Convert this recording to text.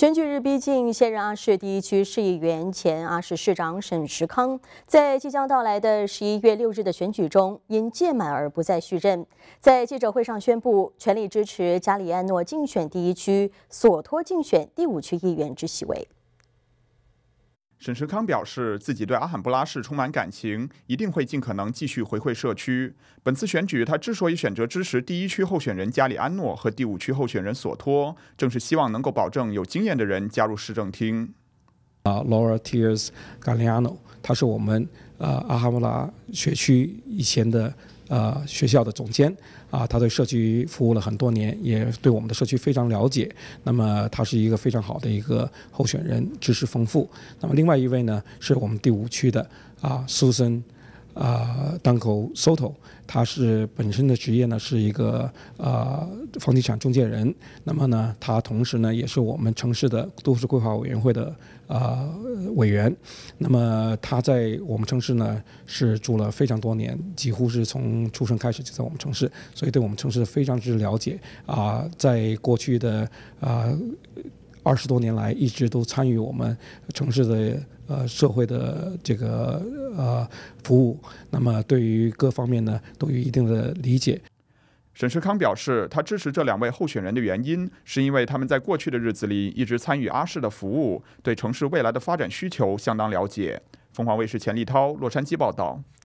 选举日逼近，现任阿市第一区市议员、前阿市市长沈石康，在即将到来的十一月六日的选举中因届满而不再续任，在记者会上宣布全力支持加里安诺竞选第一区、索托竞选第五区议员之席位。沈石康表示，自己对阿罕布拉市充满感情，一定会尽可能继续回馈社区。本次选举，他之所以选择支持第一区候选人加里安诺和第五区候选人索托，正是希望能够保证有经验的人加入市政厅。啊，Laura Tears Galiano，他是我们呃阿罕布拉学区以前的。呃，学校的总监啊，他对社区服务了很多年，也对我们的社区非常了解。那么，他是一个非常好的一个候选人，知识丰富。那么，另外一位呢，是我们第五区的啊，Susan。啊，档口 Soto，他是本身的职业呢是一个啊房地产中介人。那么呢，他同时呢也是我们城市的都市规划委员会的啊委员。那么他在我们城市呢是住了非常多年，几乎是从出生开始就在我们城市，所以对我们城市非常之了解。啊，在过去的啊二十多年来，一直都参与我们城市的。呃，社会的这个呃服务，那么对于各方面呢，都有一定的理解。沈世康表示，他支持这两位候选人的原因，是因为他们在过去的日子里一直参与阿市的服务，对城市未来的发展需求相当了解。凤凰卫视钱立涛，洛杉矶报道。